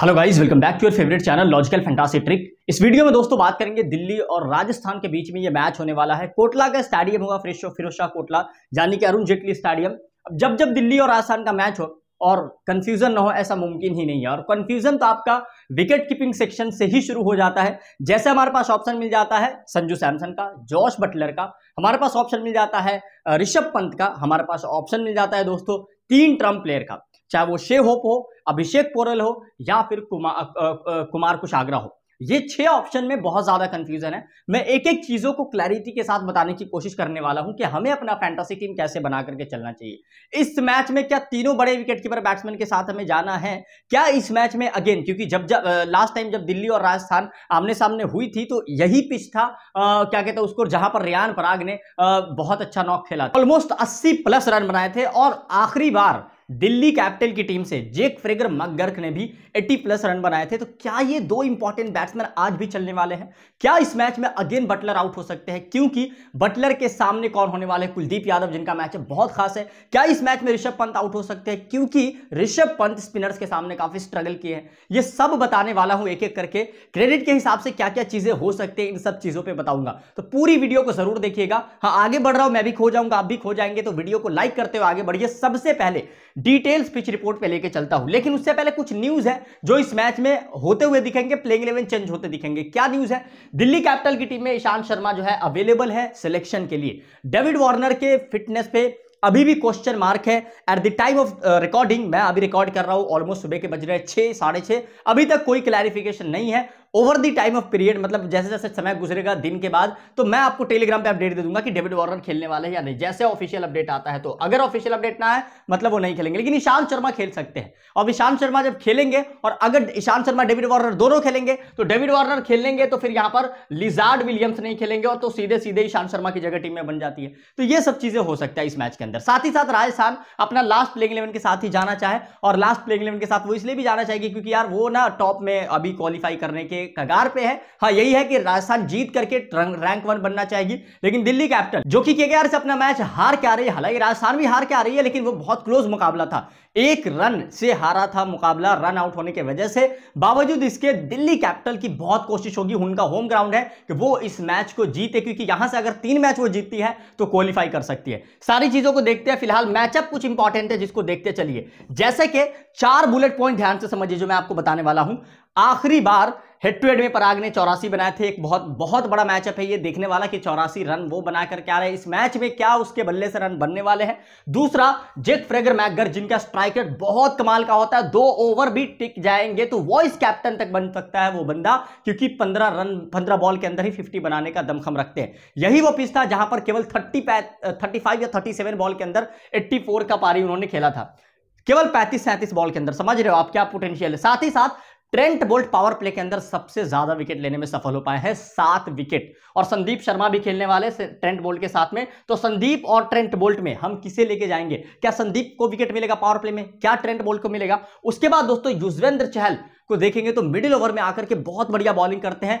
hello guys welcome back to your favourite channel logical fantasy trick इस video में दोस्तों बात करेंगे दिल्ली और राजस्थान के बीच में ये मैच होने वाला है कोटला का स्टेडियम होगा फ्रेशो फिरोज शाह कोटला यानी कि अरुण जेटली स्टेडियम अब जब जब दिल्ली और राजस्थान का मैच हो और कंफ्यूजन ना हो ऐसा मुमकिन ही नहीं है और कंफ्यूजन तो आपका विकेट कीपिंग सेक्शन से ही शुरू हो जाता है जैसे हमारे पास ऑप्शन मिल जाता है संजू सैमसन का जॉश बटलर का हमारे पास ऑप्शन मिल जाता है ऋषभ पंत का हमारे पास ऑप्शन मिल जाता है दोस्तों तीन ट्रम्प प्लेयर का चाहे वो शे होप हो अभिषेक पोरल हो या फिर कुमार कुमार कुशागरा हो ये छह ऑप्शन में बहुत ज्यादा कंफ्यूजन है मैं एक एक चीजों को क्लैरिटी के साथ बताने की कोशिश करने वाला हूं कि हमें अपना फैंटासी टीम कैसे बना करके चलना चाहिए इस मैच में क्या तीनों बड़े विकेटकीपर बैट्समैन के साथ हमें जाना है क्या इस मैच में अगेन क्योंकि जब जब लास्ट टाइम जब दिल्ली और राजस्थान आमने सामने हुई थी तो यही पिच था आ, क्या कहते हैं उसको जहां पर रियान पराग ने आ, बहुत अच्छा नॉक खेला ऑलमोस्ट अस्सी प्लस रन बनाए थे और आखिरी बार दिल्ली कैपिटल की टीम से जेक फ्रेगर मकगर्क ने भी 80 प्लस रन बनाए थे तो क्या ये दो इंपॉर्टेंट बैट्समैन आज भी चलने वाले हैं क्या इस मैच में अगेन बटलर आउट हो सकते हैं क्योंकि बटलर के सामने कौन होने वाले हैं कुलदीप यादव जिनका मैच है बहुत खास है क्या इस मैच में ऋषभ पंत आउट हो सकते हैं क्योंकि ऋषभ पंत स्पिनर्स के सामने काफी स्ट्रगल किए हैं ये सब बताने वाला हूं एक एक करके क्रेडिट के हिसाब से क्या क्या चीजें हो सकती है इन सब चीजों पर बताऊंगा तो पूरी वीडियो को जरूर देखिएगा हाँ आगे बढ़ रहा हूं मैं भी खो जाऊंगा आप भी खो जाएंगे तो वीडियो को लाइक करते हुए आगे बढ़िए सबसे पहले डिटेल्स पिच रिपोर्ट पे लेके चलता हूं लेकिन उससे पहले कुछ न्यूज है जो इस मैच में होते हुए दिखेंगे प्लेइंग इलेवन चेंज होते दिखेंगे क्या न्यूज है दिल्ली कैपिटल की टीम में ईशांत शर्मा जो है अवेलेबल है सिलेक्शन के लिए डेविड वार्नर के फिटनेस पे अभी भी क्वेश्चन मार्क है at the time of recording मैं अभी रिकॉर्ड कर रहा हूं ऑलमोस्ट सुबह के बज रहे हैं साढ़े छह अभी तक कोई क्लैरिफिकेशन नहीं है over the time of period मतलब जैसे जैसे समय गुजरेगा दिन के बाद तो मैं आपको टेलीग्राम पे अपडेट दे दूंगा कि डेविड वार्नर खेलने वाले हैं या नहीं जैसे ऑफिशियल अपडेट आता है तो अगर ऑफिशियल अपडेट ना है मतलब वो नहीं खेलेंगे लेकिन ईशांत शर्मा खेल सकते हैं और ईशांत शर्मा जब खेलेंगे और अगर ईशांत शर्मा डेविड वार्नर दोनों खेलेंगे तो डेविड वार्नर खेलेंगे तो फिर यहां पर लिजार्ड विलियम्स नहीं खेलेंगे और तो सीधे सीधे ईशांत शर्मा की जगह टीम में बन जाती है तो ये सब चीजें हो सकता है इस मैच के अंदर साथ ही साथ राजस्थान अपना लास्ट प्लेइंग इलेवन के साथ ही जाना चाहे और लास्ट प्लेइंग इलेवन के साथ वो इसलिए भी जाना चाहिए क्योंकि यार वो ना टॉप में अभी क्वालिफाई करने के कगार पे है हाँ यही है कि राजस्थान जीत करके रैंक वन बनना चाहेगी लेकिन दिल्ली कैप्टन जो कि केकेआर से अपना मैच हार के आ रही है हालांकि राजस्थान भी हार के आ रही है लेकिन वो बहुत क्लोज मुकाबला था एक रन से हारा था मुकाबला रन आउट होने की वजह से बावजूद इसके दिल्ली कैपिटल की बहुत कोशिश होगी उनका होम ग्राउंड है कि वो इस मैच को जीते क्योंकि यहां से अगर तीन मैच वो जीतती है तो क्वालिफाई कर सकती है सारी चीजों को देखते हैं फिलहाल मैचअप कुछ इंपॉर्टेंट है जिसको देखते चलिए जैसे कि चार बुलेट पॉइंट ध्यान से समझिए जो मैं आपको बताने वाला हूं आखिरी बार हेड टू हेड में पराग ने चौरासी बनाए थे एक बहुत बहुत बड़ा मैचअप है ये देखने वाला कि चौरासी रन वो बनाकर क्या रहे इस मैच में क्या उसके बल्ले से रन बनने वाले हैं दूसरा जेक फ्रेगर मैगर जिनका स्ट्राइकर बहुत कमाल का होता है दो ओवर भी टिक जाएंगे तो वॉइस कैप्टन तक बन सकता है वो बंदा क्योंकि पंद्रह रन पंद्रह बॉल के अंदर ही फिफ्टी बनाने का दमखम रखते हैं यही वो पिच था जहां पर केवल थर्टी थर्टी या थर्टी बॉल के अंदर एट्टी का पारी उन्होंने खेला था केवल 35-37 बॉल के अंदर समझ रहे हो आप क्या पोटेंशियल है साथ ही साथ ट्रेंट बोल्ट पावर प्ले के अंदर सबसे ज्यादा विकेट लेने में सफल हो पाए हैं सात विकेट और संदीप शर्मा भी खेलने वाले ट्रेंट बोल्ट के साथ में तो संदीप और ट्रेंट बोल्ट में हम किसे लेके जाएंगे क्या संदीप को विकेट मिलेगा पावर प्ले में क्या ट्रेंट बोल्ट को मिलेगा उसके बाद दोस्तों युजवेंद्र चहल को देखेंगे तो मिडिल ओवर में आकर के बहुत बढ़िया बॉलिंग करते हैं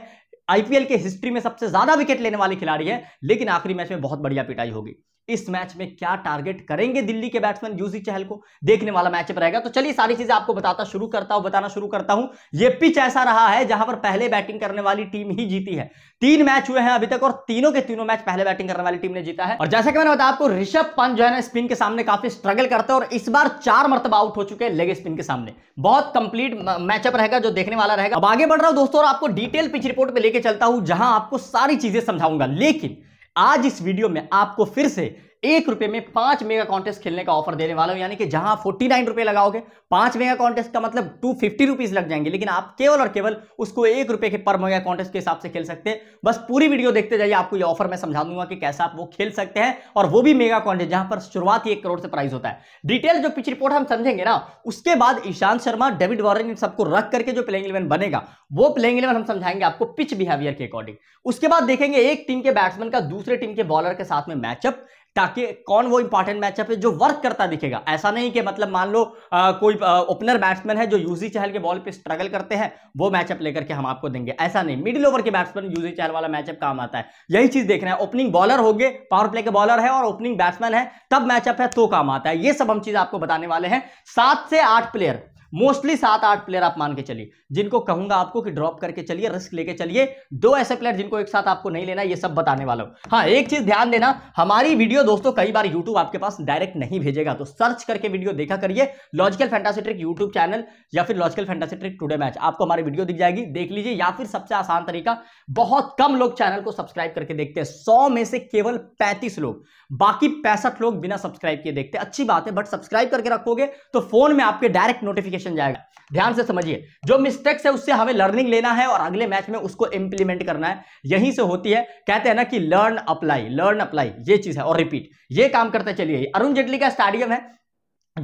आईपीएल के हिस्ट्री में सबसे ज्यादा विकेट लेने वाले खिलाड़ी है लेकिन आखिरी मैच में बहुत बढ़िया पिटाई होगी इस मैच में क्या टारगेट करेंगे दिल्ली के बैट्समैन यूसी चहल को देखने वाला मैचअप रहेगा तो चलिए सारी चीजें आपको बताता शुरू करता हूं बताना शुरू करता हूं यह पिच ऐसा रहा है जहां पर पहले बैटिंग करने वाली टीम ही जीती है तीन मैच हुए हैं अभी तक और तीनों के तीनों मैच पहले बैटिंग करने वाली टीम ने जीता है और जैसा कि मैंने बताया आपको ऋषभ पंत जो है ना स्पिन के सामने काफी स्ट्रगल करते हैं और इस बार चार मरतबा आउट हो चुके हैं लेग स्पिन के सामने बहुत कंप्लीट मैचअप रहेगा जो देखने वाला रहेगा अब आगे बढ़ रहा हूं दोस्तों और आपको डिटेल पिच रिपोर्ट में लेके चलता हूं जहां आपको सारी चीजें समझाऊंगा लेकिन आज इस वीडियो में आपको फिर से एक रुपए में पांच मेगा कॉन्टेस्ट खेलने का ऑफर देने वाला हूं यानी कि जहां फोर्टी नाइन रुपए लगाओगे पांच मेगा कॉन्टेस्ट का मतलब टू फिफ्टी रुपीज लग जाएंगे लेकिन आप केवल और केवल उसको एक रुपए के पर मेगा कॉन्टेस्ट के हिसाब से खेल सकते हैं बस पूरी वीडियो देखते जाइए आपको ये ऑफर मैं समझा दूंगा कि कैसे आप वो खेल सकते हैं और वो भी मेगा कॉन्टेस्ट जहां पर शुरुआत ही एक करोड़ से प्राइस होता है डिटेल जो पिच रिपोर्ट हम समझेंगे ना उसके बाद ईशांत शर्मा डेविड वॉरन इन सबको रख करके जो प्लेइंग इलेवन बनेगा वो प्लेइंग इलेवन हम समझाएंगे आपको पिच बिहेवियर के अकॉर्डिंग उसके बाद देखेंगे एक टीम के बैट्समैन का दूसरे टीम के बॉलर के साथ में मैचअप ताकि कौन वो इंपॉर्टेंट मैचअप है जो वर्क करता दिखेगा ऐसा नहीं कि मतलब मान लो आ, कोई ओपनर बैट्समैन है जो यूजी चहल के बॉल पे स्ट्रगल करते हैं वो मैचअप लेकर के हम आपको देंगे ऐसा नहीं मिडिल ओवर के बैट्समैन यूजी चहल वाला मैचअप काम आता है यही चीज देख रहे हैं ओपनिंग बॉलर हो गए पावर प्ले के बॉलर है और ओपनिंग बैट्समैन है तब मैचअप है तो काम आता है ये सब हम चीज आपको बताने वाले हैं सात से आठ प्लेयर मोस्टली सात आठ प्लेयर आप मान के चलिए जिनको कहूंगा आपको कि ड्रॉप करके चलिए रिस्क लेके चलिए दो ऐसे प्लेयर जिनको एक साथ आपको नहीं लेना ये सब बताने वाला हूं हाँ एक चीज ध्यान देना हमारी वीडियो दोस्तों कई बार यूट्यूब आपके पास डायरेक्ट नहीं भेजेगा तो सर्च करके वीडियो देखा करिए लॉजिकल फैंटासिट्रिक यूट्यूब चैनल या फिर लॉजिकल फैंटासिट्रिक टूडे मैच आपको हमारी वीडियो दिख जाएगी देख लीजिए या फिर सबसे आसान तरीका बहुत कम लोग चैनल को सब्सक्राइब करके देखते हैं सौ में से केवल पैंतीस लोग बाकी पैंसठ लोग बिना सब्सक्राइब किए देखते हैं अच्छी बात है बट सब्सक्राइब करके रखोगे तो फोन में आपके डायरेक्ट नोटिफिकेशन जाएगा ध्यान से समझिए जो मिस्टेक्स है उससे हमें लर्निंग लेना है और अगले मैच में उसको इंप्लीमेंट करना है यहीं से होती है कहते हैं ना कि लर्न अप्लाई लर्न अप्लाई ये चीज है और रिपीट ये काम करते चलिए अरुण जेटली का स्टेडियम है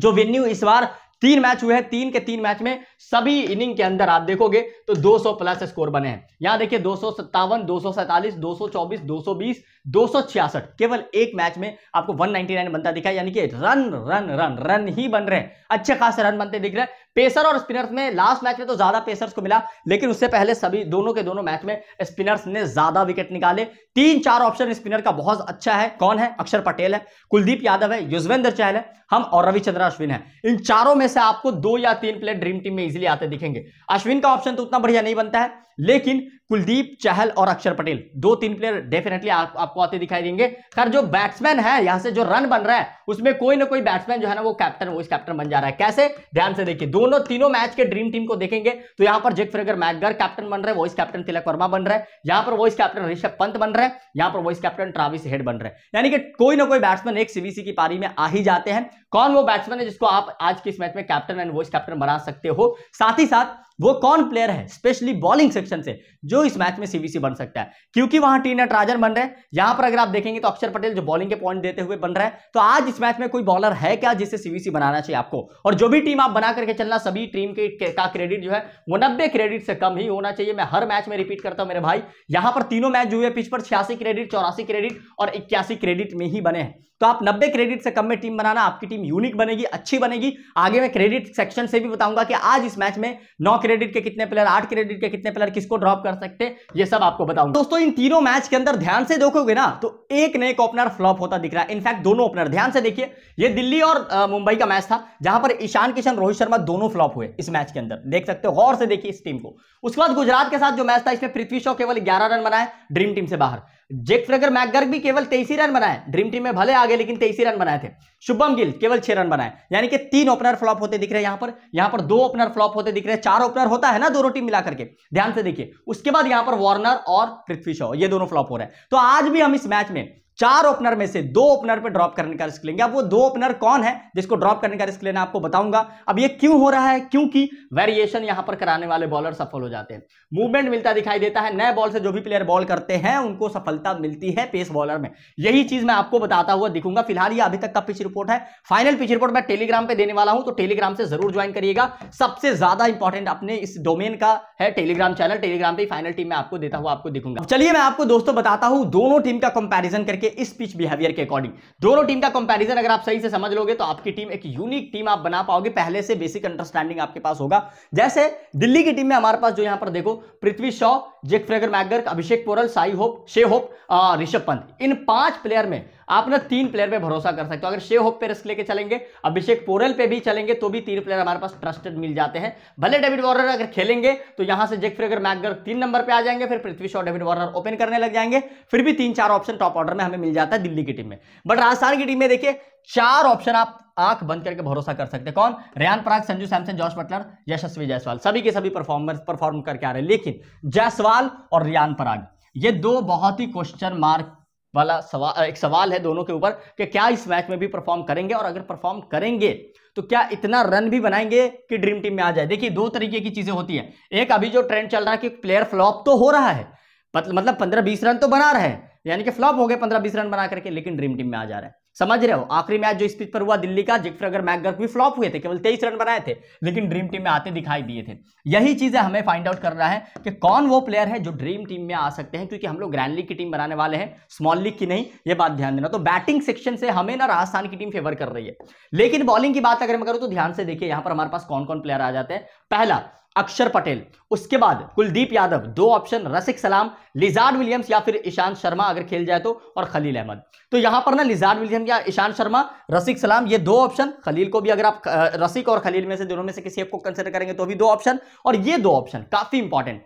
जो वेन्यू इस बार तीन मैच हुए हैं तीन के तीन मैच में सभी इनिंग के अंदर आप देखोगे तो 200 प्लस स्कोर बने हैं यहां देखिए दो सौ सत्तावन दो सौ सैतालीस दो सौ चौबीस दो सौ बीस दो छियासठ केवल एक मैच में आपको 199 बनता दिखा यानी कि रन रन रन रन ही बन रहे हैं अच्छे खास रन बनते दिख रहे हैं पेसर और स्पिनर्स में लास्ट मैच में तो ज्यादा पेसर्स को मिला लेकिन उससे पहले सभी दोनों के दोनों मैच में स्पिनर्स ने ज्यादा विकेट निकाले तीन चार ऑप्शन स्पिनर का बहुत अच्छा है कौन है अक्षर पटेल है कुलदीप यादव है युजवेंद्र चहल है हम और रविचंद्र अश्विन है इन चारों में से आपको दो या तीन प्लेयर ड्रीम टीम में इजिली आते दिखेंगे अश्विन का ऑप्शन तो उतना बढ़िया नहीं बनता है लेकिन कुलदीप चहल और अक्षर पटेल दो तीन प्लेयर डेफिनेटली आप, आपको आते दिखाई देंगे खैर जो बैट्समैन है यहां से जो रन बन रहा है उसमें कोई ना कोई बैट्समैन जो है ना वो कैप्टन वो इस कैप्टन बन जा रहा है कैसे ध्यान से देखिए दोनों तीनों मैच के ड्रीम टीम को देखेंगे तो यहां पर जेक फ्रेगर मैगर कैप्टन बन रहे वॉइस कैप्टन तिलक वर्मा बन रहे हैं यहां पर वॉइस कैप्टन ऋषभ पंत बन रहे हैं यहां पर वॉइस कैप्टन ट्राविस हेड बन रहे हैं यानी कि कोई ना कोई बैट्समैन एक सीबीसी की पारी में आ ही जाते हैं कौन वो बैट्समैन है जिसको आप आज के इस मैच में कैप्टन एंड वॉइस कैप्टन बना सकते हो साथ ही साथ वो कौन प्लेयर है स्पेशली बॉलिंग सेक्शन से जो इस मैच में सीवीसी बन सकता है क्योंकि वहां टी नटराजन बन रहे हैं यहां पर अगर आप देखेंगे तो अक्षर पटेल जो बॉलिंग के पॉइंट देते हुए बन रहा है तो आज इस मैच में कोई बॉलर है क्या जिसे सीवीसी बनाना चाहिए आपको और जो भी टीम आप बना करके चलना सभी टीम के का क्रेडिट जो है वो नब्बे क्रेडिट से कम ही होना चाहिए मैं हर मैच में रिपीट करता हूं मेरे भाई यहां पर तीनों मैच हुए पिच पर छियासी क्रेडिट चौरासी क्रेडिट और इक्यासी क्रेडिट में ही बने हैं तो आप 90 क्रेडिट से कम में टीम बनाना आपकी टीम यूनिक बनेगी अच्छी बनेगी आगे मैं क्रेडिट सेक्शन से भी बताऊंगा कि आज इस मैच में नौ क्रेडिट के कितने प्लेयर आठ क्रेडिट के कितने प्लेयर किसको ड्रॉप कर सकते हैं ये सब आपको बताऊंगा दोस्तों इन तीनों मैच के अंदर ध्यान से देखोगे ना तो एक न एक ओपनर फ्लॉप होता दिख रहा है इनफैक्ट दोनों ओपनर ध्यान से देखिए ये दिल्ली और मुंबई का मैच था जहां पर ईशान किशन रोहित शर्मा दोनों फ्लॉप हुए इस मैच के अंदर देख सकते हो गौर से देखिए इस टीम को उसके बाद गुजरात के साथ जो मैच था इसमें पृथ्वी शॉ केवल ग्यारह रन बनाए ड्रीम टीम से बाहर जेक फ्रेगर मैकगर्ग भी केवल तेईस रन बनाए ड्रीम टीम में भले आगे लेकिन तेईस रन बनाए थे शुभम गिल केवल छह रन बनाए यानी कि तीन ओपनर फ्लॉप होते दिख रहे हैं यहां पर यहां पर दो ओपनर फ्लॉप होते दिख रहे हैं चार ओपनर होता है ना दोनों टीम मिलाकर के ध्यान से देखिए उसके बाद यहां पर वार्नर और पृथ्वी शॉ ये दोनों फ्लॉप हो रहे हैं तो आज भी हम इस मैच में चार ओपनर में से दो ओपनर पे ड्रॉप करने का रिस्क लेंगे अब वो दो ओपनर कौन है जिसको ड्रॉप करने का रिस्क लेना आपको बताऊंगा अब ये क्यों हो रहा है क्योंकि वेरिएशन यहां पर कराने वाले बॉलर सफल हो जाते हैं मूवमेंट मिलता दिखाई देता है नए बॉल से जो भी प्लेयर बॉल करते हैं उनको सफलता मिलती है पेस बॉलर में यही चीज मैं आपको बताता हुआ दिखूंगा फिलहाल ये अभी तक का पिच रिपोर्ट है फाइनल पिच रिपोर्ट मैं टेलीग्राम पर देने वाला हूं तो टेलीग्राम से जरूर ज्वाइन करिएगा सबसे ज्यादा इंपॉर्टेंट अपने इस डोमेन का है टेलीग्राम चैनल टेलीग्राम पर फाइनल टीम में आपको देता हुआ आपको दिखूंगा चलिए मैं आपको दोस्तों बताता हूं दोनों टीम का कंपेरिजन करके के स्पीच बिहेवियर के अकॉर्डिंग दोनों टीम का कंपैरिजन अगर आप सही से समझ लोगे तो आपकी टीम एक यूनिक टीम आप बना पाओगे पहले से बेसिक अंडरस्टैंडिंग आपके पास होगा जैसे दिल्ली की टीम में हमारे पास जो यहां पर देखो Prithvi Shaw Jake Fraser McGurk Abhishek Porel Shai Hope Shai Hope Rishabh Pant इन पांच प्लेयर में आप ना तीन प्लेयर पे भरोसा कर सकते हो अगर शे होप पे रिस्क लेके चलेंगे अभिषेक पोरल पे भी चलेंगे तो भी तीन प्लेयर हमारे पास ट्रस्टेड मिल जाते हैं भले डेविड वार्नर अगर खेलेंगे तो यहां से जेक फ्रेगर मैगर तीन नंबर पर आ जाएंगे फिर Prithvi Shaw David Warner open करने लग जाएंगे फिर भी तीन चार ऑप्शन टॉप ऑर्डर में हमें मिल जाता है दिल्ली की टीम में बट राजस्थान की टीम में देखिए चार ऑप्शन आप आंख बंद करके भरोसा कर सकते कौन रेन पराग संजू सैमसन जॉर्ज बटलर यशस्वी जायसवाल सभी के सभी परफॉर्मर्स परफॉर्म करके आ रहे हैं लेकिन जायसवाल और रियान पराग ये दो बहुत ही क्वेश्चन मार्क वाला सवाल एक सवाल है दोनों के ऊपर कि क्या इस मैच में भी परफॉर्म करेंगे और अगर परफॉर्म करेंगे तो क्या इतना रन भी बनाएंगे कि ड्रीम टीम में आ जाए देखिए दो तरीके की चीजें होती है एक अभी जो ट्रेंड चल रहा है कि प्लेयर फ्लॉप तो हो रहा है मतलब पंद्रह बीस रन तो बना रहे हैं यानी कि फ्लॉप हो गए पंद्रह बीस रन बना करके लेकिन ड्रीम टीम में आ जा रहे हैं समझ रहे हो आखिरी मैच जो इस पिच पर हुआ दिल्ली का अगर मैगर भी फ्लॉप हुए थे केवल तेईस रन बनाए थे लेकिन ड्रीम टीम में आते दिखाई दिए थे यही चीजें हमें फाइंड आउट करना है कि कौन वो प्लेयर है जो ड्रीम टीम में आ सकते हैं क्योंकि हम लोग ग्रैंड लीग की टीम बनाने वाले हैं स्मॉल लीग की नहीं ये बात ध्यान देना तो बैटिंग सेक्शन से हमें ना राजस्थान की टीम फेवर कर रही है लेकिन बॉलिंग की बात अगर मैं करूँ तो ध्यान से देखिए यहां पर हमारे पास कौन कौन प्लेयर आ जाते हैं पहला अक्षर पटेल उसके बाद कुलदीप यादव दो ऑप्शन रसिक सलाम लिजार्ड विलियम्स या फिर ईशांत शर्मा अगर खेल जाए तो और खलील अहमद तो यहां पर ना लिजार्ड विलियम या ईशांत शर्मा रसिक सलाम ये दो ऑप्शन खलील को भी अगर आप रसिक और खलील में से दोनों में से किसी एक को कंसिडर करेंगे तो भी दो ऑप्शन और ये दो ऑप्शन काफी इंपॉर्टेंट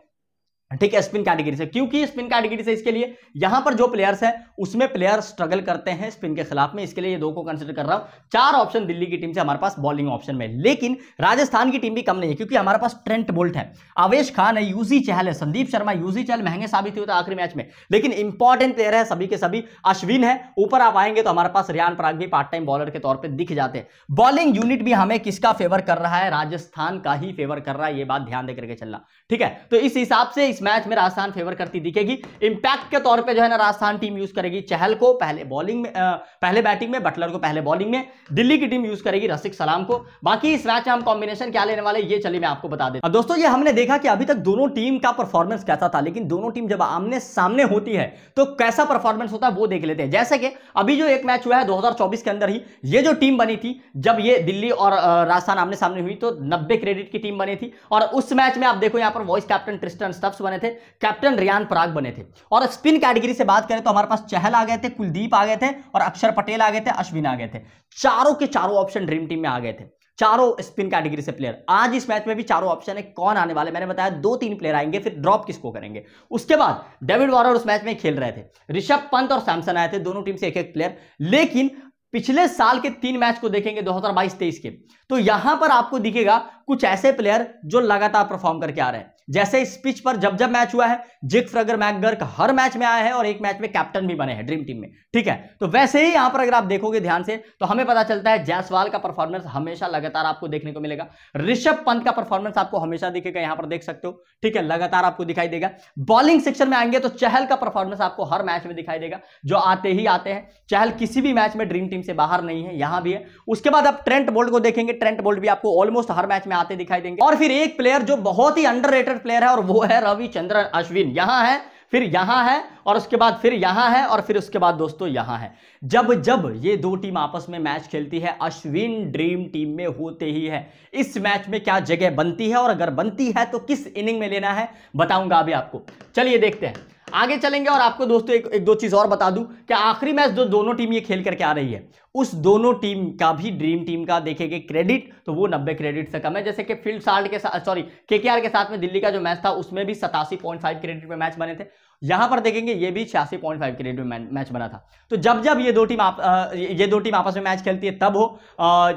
ठीक है स्पिन कैटेगरी से क्योंकि स्पिन कैटेगरी से इसके लिए यहां पर जो प्लेयर्स है उसमें प्लेयर स्ट्रगल करते हैं स्पिन के खिलाफ में इसके लिए ये दो को कंसीडर कर रहा हूं चार ऑप्शन दिल्ली की टीम से हमारे पास बॉलिंग ऑप्शन में लेकिन राजस्थान की टीम भी कम नहीं है क्योंकि हमारे पास ट्रेंट बोल्ट है आवेश खान है यूजी चहल है संदीप शर्मा यूजी चहल महंगे साबित हुए थे आखिरी मैच में लेकिन इंपॉर्टेंट प्लेयर है सभी के सभी अश्विन है ऊपर आप आएंगे तो हमारे पास रियान पराग भी पार्ट टाइम बॉलर के तौर पर दिख जाते हैं बॉलिंग यूनिट भी हमें किसका फेवर कर रहा है राजस्थान का ही फेवर कर रहा है यह बात ध्यान देकर के चलना ठीक है तो इस हिसाब से इस मैच में राजस्थान फेवर करती दिखेगी इंपैक्ट के तौर पे जो है ना राजस्थान टीम यूज करेगी चहल को पहले बॉलिंग में आ, पहले बैटिंग में बटलर को पहले बॉलिंग में दिल्ली की टीम यूज करेगी रसिक सलाम को बाकी इस मैच में हम कॉम्बिनेशन क्या लेने वाले ये चलिए मैं आपको बता देता अब दोस्तों ये हमने देखा कि अभी तक दोनों टीम का परफॉर्मेंस कैसा था लेकिन दोनों टीम जब आमने सामने होती है तो कैसा परफॉर्मेंस होता है वो देख लेते हैं जैसे कि अभी जो एक मैच हुआ है दो के अंदर ही ये जो टीम बनी थी जब ये दिल्ली और राजस्थान आमने सामने हुई तो नब्बे क्रेडिट की टीम बनी थी और उस मैच में आप देखो यहाँ पर वॉइस कैप्टन ट्रिस्टन स्टब्स बने थे कैप्टन रियान पराग बने थे और स्पिन कैटेगरी से बात करें तो हमारे पास चहल आ गए थे कुलदीप आ गए थे और अक्षर पटेल आ गए थे अश्विन आ गए थे चारों के चारों ऑप्शन ड्रीम टीम में आ गए थे चारों स्पिन कैटेगरी से प्लेयर आज इस मैच में भी चारों ऑप्शन है कौन आने वाले मैंने बताया दो तीन प्लेयर आएंगे फिर ड्रॉप किसको करेंगे उसके बाद डेविड वॉर उस मैच में खेल रहे थे ऋषभ पंत और सैमसन आए थे दोनों टीम से एक एक प्लेयर लेकिन पिछले साल के तीन मैच को देखेंगे 2022-23 के तो यहां पर आपको दिखेगा कुछ ऐसे प्लेयर जो लगातार परफॉर्म करके आ रहे हैं जैसे इस पिच पर जब जब मैच हुआ है जिक फ्रगर मैकगर्क हर मैच में आया है और एक मैच में कैप्टन भी बने हैं ड्रीम टीम में ठीक है तो वैसे ही यहां पर अगर आप देखोगे ध्यान से तो हमें पता चलता है जयसवाल का परफॉर्मेंस हमेशा लगातार आपको देखने को मिलेगा ऋषभ पंत का परफॉर्मेंस आपको हमेशा दिखेगा यहां पर देख सकते हो ठीक है लगातार आपको दिखाई देगा बॉलिंग सेक्शन में आएंगे तो चहल का परफॉर्मेंस आपको हर मैच में दिखाई देगा जो आते ही आते हैं चहल किसी भी मैच में ड्रीम टीम से बाहर नहीं है यहां भी है उसके बाद आप ट्रेंट बोल्ट को देखेंगे ट्रेंट बोल्ट भी आपको ऑलमोस्ट हर मैच में आते दिखाई देंगे और फिर एक प्लेयर जो बहुत ही अंडर प्लेयर है और वो है रविचंद्रन अश्विन यहां है फिर यहां है और उसके बाद फिर यहां है और फिर उसके बाद दोस्तों यहां है जब जब ये दो टीम आपस में मैच खेलती है अश्विन ड्रीम टीम में होते ही है इस मैच में क्या जगह बनती है और अगर बनती है तो किस इनिंग में लेना है बताऊंगा अभी आपको चलिए देखते हैं आगे चलेंगे और आपको दोस्तों एक, एक दो चीज़ और बता दूं कि आखिरी मैच जो दोनों टीम ये खेल करके आ रही है उस दोनों टीम का भी ड्रीम टीम का देखेंगे क्रेडिट तो वो नब्बे क्रेडिट से कम है जैसे कि फील्ड साल्ट के साथ सॉरी के के के साथ में दिल्ली का जो मैच था उसमें भी सतासी पॉइंट फाइव क्रेडिट में मैच बने थे यहां पर देखेंगे ये भी छियासी पॉइंट फाइव के रेट में मैच बना था तो जब जब ये दो टीम आप ये दो टीम आपस में मैच खेलती है तब हो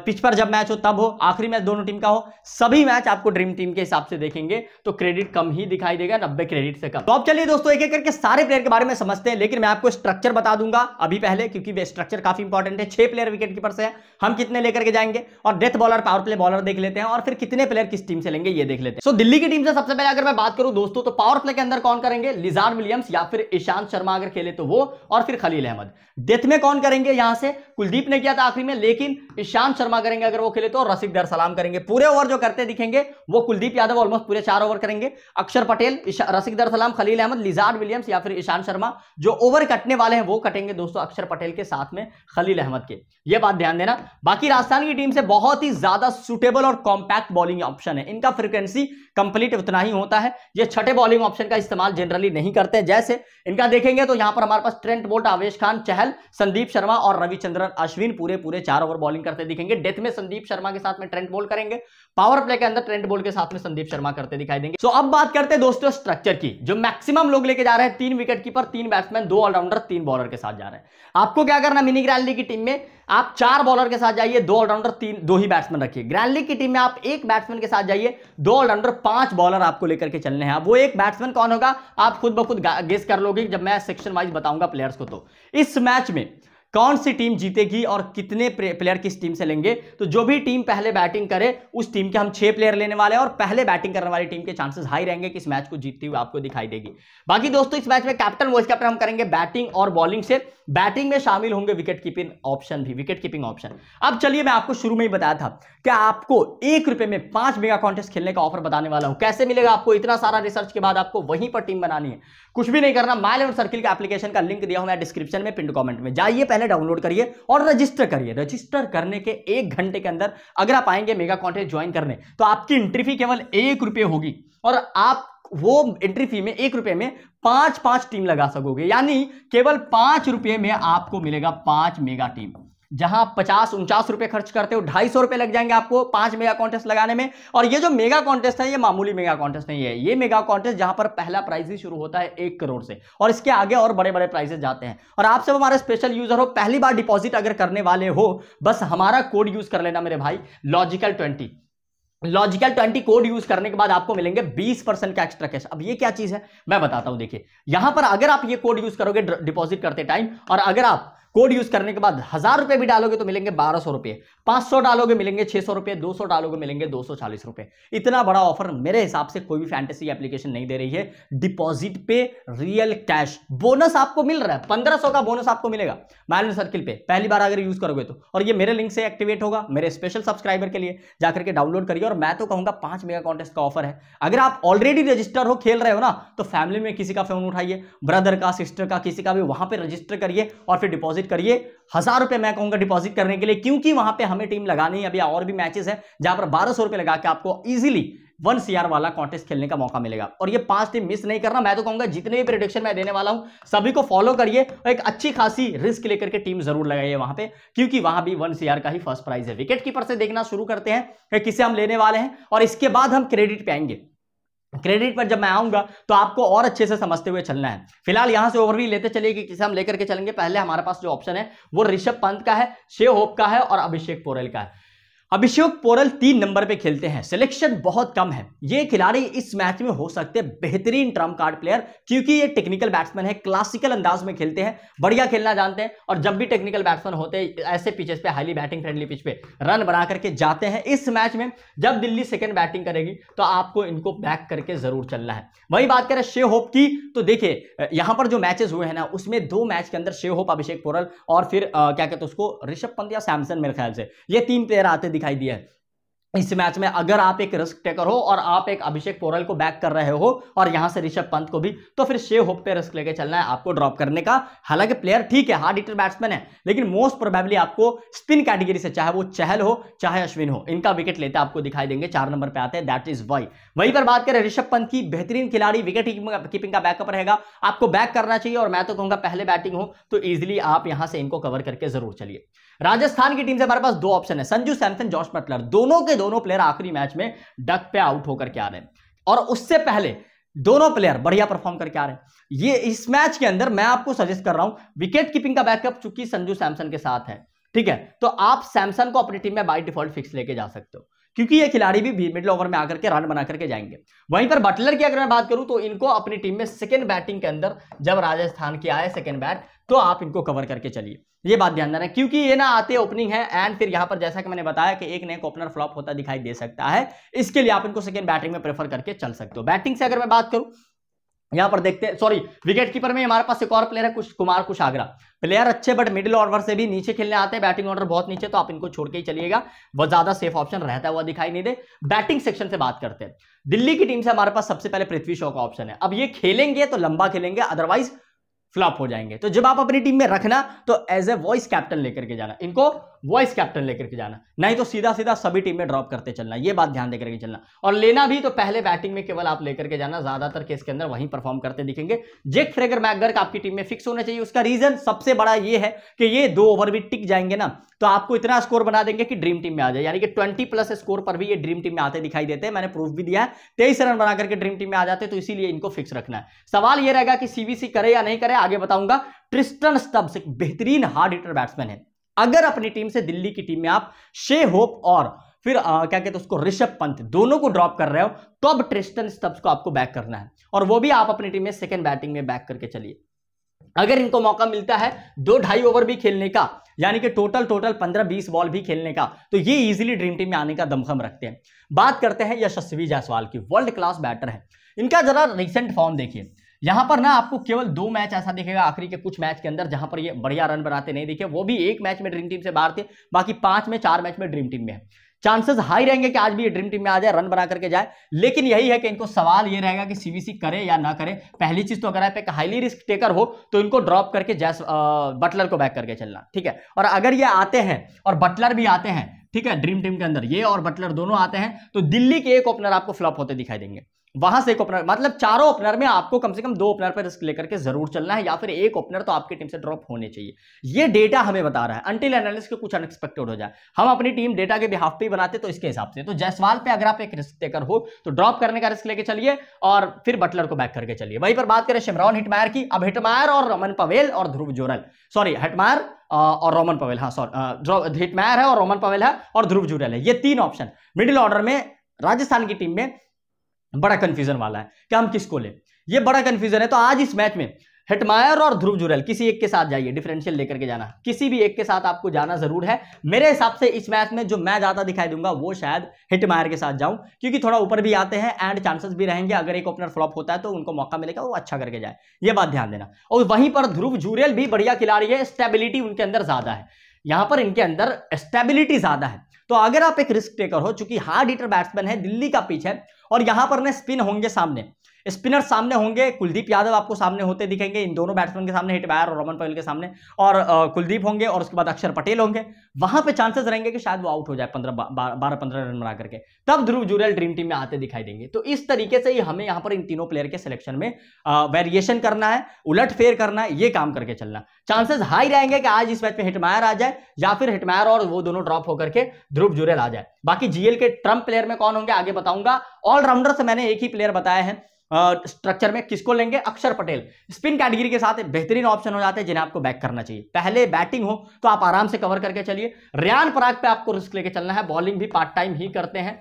पिच पर जब मैच हो तब हो आखिरी मैच दोनों टीम का हो सभी मैच आपको ड्रीम टीम के हिसाब से देखेंगे तो क्रेडिट कम ही दिखाई देगा नब्बे क्रेडिट से कम तो अब चलिए दोस्तों एक एक करके सारे प्लेयर के बारे में समझते हैं लेकिन मैं आपको स्ट्रक्चर बता दूंगा अभी पहले क्योंकि स्ट्रक्चर काफी इंपॉर्टेंट है छह प्लेयर विकेट कीपर से हम कितने लेकर के जाएंगे और death bowler power play bowler देख लेते हैं और फिर कितने प्लेयर किस टीम से लेंगे ये देख लेते हैं दिल्ली की टीम से सबसे पहले अगर मैं बात करूं दोस्तों तो पावर प्ले के अंदर कौन करेंगे लिजार मिलियन विलियम्स या फिर ईशांत शर्मा अगर खेले तो वो और फिर खलील अहमद डेथ में कौन करेंगे यहां से कुलदीप ने किया था आखिरी में लेकिन ईशांत शर्मा करेंगे अगर वो खेले तो रसिक दर सलाम करेंगे पूरे ओवर जो करते दिखेंगे वो कुलदीप यादव ऑलमोस्ट पूरे चार ओवर करेंगे अक्षर पटेल रसिक दर सलाम खलील अहमद लिजार्ड विलियम्स या फिर ईशांत शर्मा जो ओवर कटने वाले हैं वो कटेंगे दोस्तों अक्षर पटेल के साथ में खलील अहमद के ये बात ध्यान देना बाकी राजस्थान की टीम से बहुत ही ज्यादा सुटेबल और कॉम्पैक्ट बॉलिंग ऑप्शन है इनका फ्रिक्वेंसी कंप्लीट उतना ही होता है ये छठे बॉलिंग ऑप्शन का इस्तेमाल जनरली नहीं करते जैसे इनका देखेंगे तो यहां पर हमारे पास ट्रेंट बोल्ट आवेश खान चहल संदीप शर्मा और रविचंद्रन अश्विन पूरे पूरे चार ओवर बॉलिंग करते दिखेंगे डेथ में संदीप शर्मा के साथ में ट्रेंट बोल्ट करेंगे पावर प्ले के अंदर ट्रेंड बोल के साथ में संदीप शर्मा करते दिखाई देंगे सो so, अब बात करते हैं दोस्तों स्ट्रक्चर की जो मैक्सिमम लोग लेके जा रहे हैं तीन विकेट कीपर तीन बैट्समैन दो ऑलराउंडर तीन बॉलर के साथ जा रहे हैं आपको क्या करना मिनी ग्रैंडली की टीम में आप चार बॉलर के साथ जाइए दो ऑलराउंडर तीन दो ही बैट्समैन रखिए ग्रैंडली की टीम में आप एक बैट्समैन के साथ जाइए दो ऑलराउंडर पांच बॉलर आपको लेकर के चलने हैं वो एक बैट्समैन कौन होगा आप खुद ब खुद गेस कर लोगे जब मैं सेक्शन वाइज बताऊंगा प्लेयर्स को तो इस मैच में कौन सी टीम जीतेगी और कितने प्लेयर किस टीम से लेंगे तो जो भी टीम पहले बैटिंग करे उस टीम के हम छह प्लेयर लेने वाले हैं और पहले बैटिंग करने वाली टीम के चांसेस हाई रहेंगे कि इस मैच को जीतती हुई आपको दिखाई देगी बाकी दोस्तों इस मैच में कैप्टन वॉइस कैप्टन हम करेंगे बैटिंग और बॉलिंग से बैटिंग में शामिल होंगे विकेट कीपिंग ऑप्शन भी विकेट कीपिंग ऑप्शन अब चलिए मैं आपको शुरू में ही बताया था कि आपको एक रुपए में पांच मेगा कॉन्टेस्ट खेलने का ऑफर बताने वाला हूं कैसे मिलेगा आपको इतना सारा रिसर्च के बाद आपको वहीं पर टीम बनानी है कुछ भी नहीं करना माइल एंड सर्किल के एप्लीकेशन का लिंक दिया हूं मैं डिस्क्रिप्शन में पिंड कमेंट में जाइए पहले डाउनलोड करिए और रजिस्टर करिए रजिस्टर करने के एक घंटे के अंदर अगर आप आएंगे मेगा कॉन्टेस्ट ज्वाइन करने तो आपकी एंट्री फी केवल एक रुपये होगी और आप वो एंट्री फी में एक रुपए में पांच पांच टीम लगा सकोगे यानी केवल पांच रुपए में आपको मिलेगा पांच मेगा टीम जहां पचास उनचास रुपए खर्च करते हो ढाई सौ रुपए लग जाएंगे आपको पांच मेगा कॉन्टेस्ट लगाने में और ये जो मेगा कॉन्टेस्ट है ये मामूली मेगा कॉन्टेस्ट नहीं है ये मेगा कॉन्टेस्ट जहां पर पहला प्राइज ही शुरू होता है एक करोड़ से और इसके आगे और बड़े बड़े प्राइजेस जाते हैं और आप सब हमारे स्पेशल यूजर हो पहली बार डिपॉजिट अगर करने वाले हो बस हमारा कोड यूज कर लेना मेरे भाई logical twenty logical twenty code use करने के बाद आपको मिलेंगे बीस परसेंट का एक्स्ट्रा कैश अब ये क्या चीज है मैं बताता हूं देखिए यहां पर अगर आप ये कोड यूज करोगे डिपॉजिट करते टाइम और अगर आप कोड यूज करने के बाद हजार रुपए भी डालोगे तो मिलेंगे बारह सौ रुपए सौ डालोगे मिलेंगे छह सौ रुपए दो सौ डालोगे मिलेंगे दो सौ चालीस रुपए इतना बड़ा ऑफर मेरे हिसाब से कोई भी फैंटेसी एप्लीकेशन नहीं दे रही है डिपॉजिट पे रियल कैश बोनस आपको मिल रहा है पंद्रह सौ का बोनस आपको मिलेगा माइलन सर्किल पे पहली बार अगर यूज करोगे तो और ये मेरे लिंक से एक्टिवेट होगा मेरे स्पेशल सब्सक्राइबर के लिए जाकर के डाउनलोड करिए और मैं तो कहूंगा पांच मेगा कॉन्टेस्ट का ऑफर है अगर आप ऑलरेडी रजिस्टर हो खेल रहे हो ना तो फैमिली में किसी का फोन उठाइए ब्रदर का सिस्टर का किसी का भी वहां पर रजिस्टर करिए और फिर डिपॉजिट करिए हजार रुपए मैं कहूंगा डिपॉजिट करने के लिए क्योंकि वहां पे हमें टीम लगानी है अभी और भी मैचेस है जहां पर बारह सौ रुपए लगा के आपको इजीली वन सीआर वाला कॉन्टेस्ट खेलने का मौका मिलेगा और ये पांच टीम मिस नहीं करना मैं तो कहूंगा जितने भी प्रिडिक्शन मैं देने वाला हूं सभी को फॉलो करिए और एक अच्छी खासी रिस्क लेकर के टीम जरूर लगाइए वहां पे क्योंकि वहां भी वन सीआर का ही फर्स्ट प्राइज है विकेट कीपर से देखना शुरू करते हैं किसे हम लेने वाले हैं और इसके बाद हम क्रेडिट पे आएंगे क्रेडिट पर जब मैं आऊंगा तो आपको और अच्छे से समझते हुए चलना है फिलहाल यहां से ओवरव्यू लेते चलिए कि किसे हम लेकर के चलेंगे पहले हमारे पास जो ऑप्शन है वो ऋषभ पंत का है शे होप का है और अभिषेक पोरेल का है अभिषेक पोरल तीन नंबर पे खेलते हैं सिलेक्शन बहुत कम है ये खिलाड़ी इस मैच में हो सकते हैं बेहतरीन ट्रम्प कार्ड प्लेयर क्योंकि ये टेक्निकल बैट्समैन है क्लासिकल अंदाज में खेलते हैं बढ़िया खेलना जानते हैं और जब भी टेक्निकल बैट्समैन होते हैं ऐसे पिचेस पे हाईली बैटिंग फ्रेंडली पिच पे रन बना करके जाते हैं इस मैच में जब दिल्ली सेकेंड बैटिंग करेगी तो आपको इनको बैक करके जरूर चलना है वही बात करें शे होप की तो देखिए यहां पर जो मैचेस हुए हैं ना उसमें दो मैच के अंदर शे होप अभिषेक पोरल और फिर क्या कहते हैं उसको ऋषभ पंत या सैमसन मेरे ख्याल से ये तीन प्लेयर आते दिखाई दिया है इस मैच में अगर आप एक रिस्क टेकर हो और आप एक अभिषेक पोरल को बैक कर रहे हो और यहां से ऋषभ पंत को भी तो फिर शे होप पे रिस्क लेके चलना है आपको ड्रॉप करने का हालांकि प्लेयर ठीक है हार्ड हिटर बैट्समैन है लेकिन मोस्ट प्रोबेबली आपको स्पिन कैटेगरी से चाहे वो चहल हो चाहे अश्विन हो इनका विकेट लेते आपको दिखाई देंगे चार नंबर पर आते हैं दैट इज वाई वहीं पर बात करें ऋषभ पंत की बेहतरीन खिलाड़ी विकेट कीपिंग का बैकअप रहेगा आपको बैक करना चाहिए और मैं तो कहूंगा पहले बैटिंग हो तो ईजिली आप यहां से इनको कवर करके जरूर चलिए राजस्थान की टीम से हमारे पास दो ऑप्शन है संजू सैमसन जॉर्ज बटलर दोनों के दोनों प्लेयर आखिरी मैच में डक पे आउट होकर के आ रहे हैं और उससे पहले दोनों प्लेयर बढ़िया परफॉर्म करके आ रहे हैं ये इस मैच के अंदर मैं आपको सजेस्ट कर रहा हूं विकेट कीपिंग का बैकअप चूंकि संजू सैमसन के साथ है ठीक है तो आप सैमसन को अपनी टीम में बाई डिफॉल्ट फिक्स लेके जा सकते हो क्योंकि ये खिलाड़ी भी मिडिल ओवर में आकर के रन बना करके जाएंगे वहीं पर बटलर की अगर मैं बात करूं तो इनको अपनी टीम में सेकेंड बैटिंग के अंदर जब राजस्थान की आए सेकेंड बैट तो आप इनको कवर करके चलिए ये बात ध्यान देना क्योंकि ये ना आते ओपनिंग है एंड फिर यहाँ पर जैसा कि मैंने बताया कि एक नए ओपनर फ्लॉप होता दिखाई दे सकता है इसके लिए आप इनको सेकेंड बैटिंग में प्रेफर करके चल सकते हो बैटिंग से अगर मैं बात करूँ यहाँ पर देखते हैं सॉरी विकेट कीपर में हमारे पास एक और प्लेयर है कुछ कुमार कुछ आगरा प्लेयर अच्छे बट मिडिल ऑर्डर से भी नीचे खेलने आते हैं बैटिंग ऑर्डर बहुत नीचे तो आप इनको छोड़ के ही चलिएगा वह ज्यादा सेफ ऑप्शन रहता हुआ दिखाई नहीं दे बैटिंग सेक्शन से बात करते हैं दिल्ली की टीम से हमारे पास सबसे पहले पृथ्वी शो का ऑप्शन है अब ये खेलेंगे तो लंबा खेलेंगे अदरवाइज फ्लॉप हो जाएंगे तो जब आप अपनी टीम में रखना तो एज ए वॉइस कैप्टन लेकर के जाना इनको वॉइस कैप्टन लेकर के जाना नहीं तो सीधा सीधा सभी टीम में ड्रॉप करते चलना ये बात ध्यान देकर के चलना और लेना भी तो पहले बैटिंग में केवल आप लेकर के जाना ज्यादातर केस के अंदर वहीं परफॉर्म करते दिखेंगे जेक फ्रेगर मैगर्क आपकी टीम में फिक्स होना चाहिए उसका रीजन सबसे बड़ा ये है कि ये दो ओवर भी टिक जाएंगे ना तो आपको इतना स्कोर बना देंगे कि ड्रीम टीम में आ जाए यानी कि ट्वेंटी प्लस स्कोर पर भी ये ड्रीम टीम में आते दिखाई देते हैं मैंने प्रूफ भी दिया है तेईस रन बना करके ड्रीम टीम में आ जाते तो इसीलिए इनको फिक्स रखना है सवाल यह रहेगा कि सीबीसी करे या नहीं करे आगे बताऊंगा ट्रिस्टन स्टब्स एक बेहतरीन हार्ड हिटर बैट्समैन है अगर अपनी टीम से दिल्ली की टीम में आप शे होप और फिर आ, क्या कहते हैं उसको ऋषभ पंत दोनों को ड्रॉप कर रहे हो तो अब ट्रिस्टन स्टब्स को आपको बैक करना है और वो भी आप अपनी टीम में सेकेंड बैटिंग में बैक करके चलिए अगर इनको मौका मिलता है दो ढाई ओवर भी खेलने का यानी कि टोटल टोटल पंद्रह बीस बॉल भी खेलने का तो ये इजीली ड्रीम टीम में आने का दमखम रखते हैं बात करते हैं यशस्वी जायसवाल की वर्ल्ड क्लास बैटर है इनका जरा रिसेंट फॉर्म देखिए यहां पर ना आपको केवल दो मैच ऐसा दिखेगा आखिरी के कुछ मैच के अंदर जहां पर ये बढ़िया रन बनाते नहीं दिखे वो भी एक मैच में ड्रीम टीम से बाहर थे बाकी पांच में चार मैच में ड्रीम टीम में है चांसेस हाई रहेंगे कि आज भी ये ड्रीम टीम में आ जाए रन बना करके जाए लेकिन यही है कि इनको सवाल ये रहेगा कि सीबीसी करे या ना करे पहली चीज तो अगर आप एक हाईली रिस्क टेकर हो तो इनको ड्रॉप करके जैस बटलर को बैक करके चलना ठीक है और अगर ये आते हैं और बटलर भी आते हैं ठीक है ड्रीम टीम के अंदर ये और बटलर दोनों आते हैं तो दिल्ली के एक ओपनर आपको फ्लॉप होते दिखाई देंगे वहां से एक ओपनर मतलब चारों ओपनर में आपको कम से कम दो ओपनर पर रिस्क लेकर के जरूर चलना है या फिर एक ओपनर तो आपकी टीम से ड्रॉप होने चाहिए ये डेटा हमें बता रहा है अंटिल एनालिस के कुछ अनएक्सपेक्टेड हो जाए हम अपनी टीम डेटा के बिहाफ पे बनाते तो इसके हिसाब से तो जयसवाल पे अगर आप एक रिस्क देकर हो तो ड्रॉप करने का रिस्क लेकर चलिए और फिर बटलर को बैक करके चलिए वहीं पर बात करें शिमरॉन हिटमायर की अब हिटमायर और रमन पवेल और ध्रुव जोरल सॉरी हिटमायर और रोमन पवेल हाँ सॉरी हिटमायर है और रोमन पवेल है और ध्रुव जुरल है ये तीन ऑप्शन मिडिल ऑर्डर में राजस्थान की टीम में बड़ा कंफ्यूजन वाला है कि हम किसको लें ये बड़ा कंफ्यूजन है तो आज इस मैच में हेटमायर और ध्रुव जुरैल किसी एक के साथ जाइए डिफरेंशियल लेकर के जाना किसी भी एक के साथ आपको जाना जरूर है मेरे हिसाब से इस मैच में जो मैं ज्यादा दिखाई दूंगा वो शायद हिटमायर के साथ जाऊं क्योंकि थोड़ा ऊपर भी आते हैं एंड चांसेस भी रहेंगे अगर एक ओपनर फ्लॉप होता है तो उनको मौका मिलेगा वो अच्छा करके जाए ये बात ध्यान देना और वहीं पर ध्रुव जुरैल भी बढ़िया खिलाड़ी है स्टेबिलिटी उनके अंदर ज्यादा है यहां पर इनके अंदर स्टेबिलिटी ज्यादा है तो अगर आप एक रिस्क टेकर हो चूंकि हार्ड हिटर बैट्समैन है दिल्ली का पिच है और यहां पर ना स्पिन होंगे सामने स्पिनर सामने होंगे कुलदीप यादव आपको सामने होते दिखेंगे इन दोनों बैट्समैन के सामने हिट बायर और रमन पवेल के सामने और कुलदीप होंगे और उसके बाद अक्षर पटेल होंगे वहां पे चांसेस रहेंगे कि शायद वो आउट हो जाए पंद्रह बारह पंद्रह रन बना करके तब ध्रुव जूरियल ड्रीम टीम में आते दिखाई देंगे तो इस तरीके से ही हमें यहाँ पर इन तीनों प्लेयर के सिलेक्शन में वेरिएशन करना है उलट फेर करना है ये काम करके चलना चांसेस हाई रहेंगे कि आज इस मैच में हिटमायर आ जाए या फिर हिटमायर और वो दोनों ड्रॉप होकर के ध्रुव जूरियल आ जाए बाकी जीएल के ट्रम्प प्लेयर में कौन होंगे आगे बताऊंगा ऑल ऑलराउंडर से मैंने एक ही प्लेयर बताया है स्ट्रक्चर में किसको लेंगे अक्षर पटेल स्पिन कैटेगरी के साथ बेहतरीन ऑप्शन हो जाते हैं जिन्हें आपको बैक करना चाहिए पहले बैटिंग हो तो आप आराम से कवर करके चलिए रियान पराग पे आपको रिस्क लेके चलना है बॉलिंग भी पार्ट टाइम ही करते हैं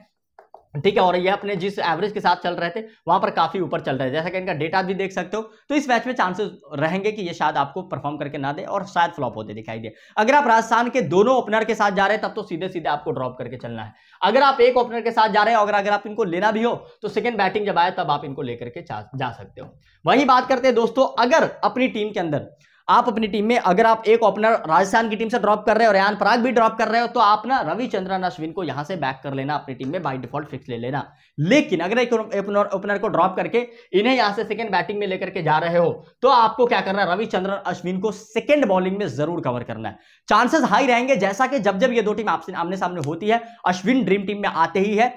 ठीक है और ये अपने जिस एवरेज के साथ चल रहे थे वहां पर काफी ऊपर चल रहे थे जैसा कि इनका डेटा भी देख सकते हो तो इस मैच में चांसेस रहेंगे कि ये शायद आपको परफॉर्म करके ना दे और शायद फ्लॉप होते दिखाई दे अगर आप राजस्थान के दोनों ओपनर के साथ जा रहे हैं तब तो सीधे सीधे आपको ड्रॉप करके चलना है अगर आप एक ओपनर के साथ जा रहे हो अगर अगर आप इनको लेना भी हो तो सेकेंड बैटिंग जब आए तब आप इनको लेकर के जा सकते हो वही बात करते हैं दोस्तों अगर अपनी टीम के अंदर आप अपनी टीम में अगर आप एक ओपनर राजस्थान की टीम से ड्रॉप कर रहे हो यान पराग भी ड्रॉप कर रहे हो तो आप ना रविचंद्रन अश्विन को यहां से बैक कर लेना अपनी टीम में बाई डिफॉल्ट फिक्स ले लेना लेकिन अगर एक ओपनर को ड्रॉप करके इन्हें यहां से सेकंड बैटिंग में लेकर के जा रहे हो तो आपको क्या करना है रविचंद्रन अश्विन को सेकेंड बॉलिंग में जरूर कवर करना है चांसेस हाई रहेंगे जैसा कि जब जब ये दो टीम आपसे आमने सामने होती है अश्विन ड्रीम टीम में आते ही है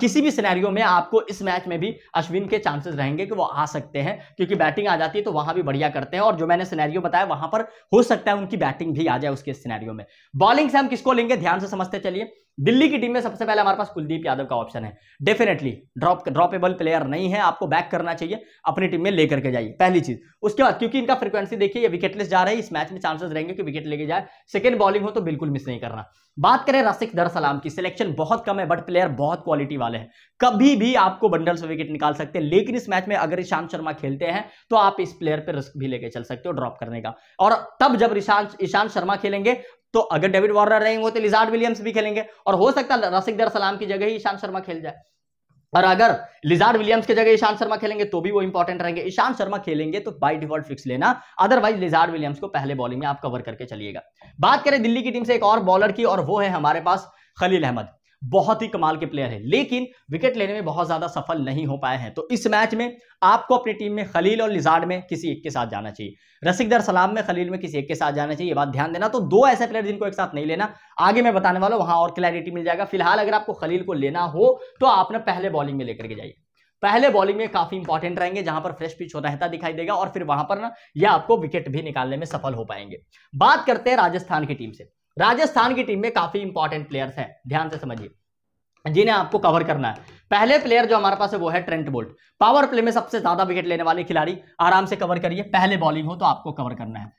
किसी भी सिनेरियो में आपको इस मैच में भी अश्विन के चांसेस रहेंगे कि वो आ सकते हैं क्योंकि बैटिंग आ जाती है तो वहां भी बढ़िया करते हैं और जो मैंने सिनेरियो बताया वहां पर हो सकता है उनकी बैटिंग भी आ जाए उसके सिनेरियो में बॉलिंग से हम किसको लेंगे ध्यान से समझते चलिए दिल्ली की टीम में सबसे पहले हमारे पास कुलदीप यादव का ऑप्शन है डेफिनेटली ड्रॉप ड्रॉपेबल प्लेयर नहीं है आपको बैक करना चाहिए अपनी टीम में लेकर के जाइए पहली चीज उसके बाद क्योंकि इनका फ्रीक्वेंसी देखिए ये विकेटलेस जा रहे हैं इस मैच में चांसेस रहेंगे कि विकेट लेके जाए सेकेंड बॉलिंग हो तो बिल्कुल मिस नहीं करना बात करें रसिक दर सलाम की सिलेक्शन बहुत कम है बट प्लेयर बहुत क्वालिटी वाले हैं कभी भी आपको बंडल से विकेट निकाल सकते हैं लेकिन इस मैच में अगर ईशांत शर्मा खेलते हैं तो आप इस प्लेयर पर रिस्क भी लेके चल सकते हो ड्रॉप करने का और तब जब ईशांत ईशांत शर्मा खेलेंगे तो अगर डेविड वार्नर रहेंगे तो लिजार्ड विलियम्स भी खेलेंगे और हो सकता है रसिकदर सलाम की जगह ही ईशांत शर्मा खेल जाए और अगर लिजार्ड विलियम्स की जगह ईशांत शर्मा खेलेंगे तो भी वो इंपॉर्टेंट रहेंगे ईशांत शर्मा खेलेंगे तो बाय डिफॉल्ट फिक्स लेना अदरवाइज लिजार्ड विलियम्स को पहले बॉलिंग में आप कवर करके चलिएगा बात करें दिल्ली की टीम से एक और बॉलर की और वो है हमारे पास खलील अहमद बहुत ही कमाल के प्लेयर है लेकिन विकेट लेने में बहुत ज्यादा सफल नहीं हो पाए हैं तो इस मैच में आपको अपनी टीम में खलील और लिजार्ड में किसी एक के साथ जाना चाहिए रसिकदर सलाम में खलील में किसी एक के साथ जाना चाहिए ये बात ध्यान देना तो दो ऐसे प्लेयर जिनको एक साथ नहीं लेना आगे मैं बताने वाला हूं वहां और क्लैरिटी मिल जाएगा फिलहाल अगर आपको खलील को लेना हो तो आपने पहले बॉलिंग में लेकर के जाइए पहले बॉलिंग में काफी इंपॉर्टेंट रहेंगे जहां पर फ्रेश पिच रहता दिखाई देगा और फिर वहां पर ना ये आपको विकेट भी निकालने में सफल हो पाएंगे बात करते हैं राजस्थान की टीम से राजस्थान की टीम में काफी इंपॉर्टेंट प्लेयर्स हैं ध्यान से समझिए जिन्हें आपको कवर करना है पहले प्लेयर जो हमारे पास है वो है ट्रेंट बोल्ट पावर प्ले में सबसे ज्यादा विकेट लेने वाले खिलाड़ी आराम से कवर करिए पहले बॉलिंग हो तो आपको कवर करना है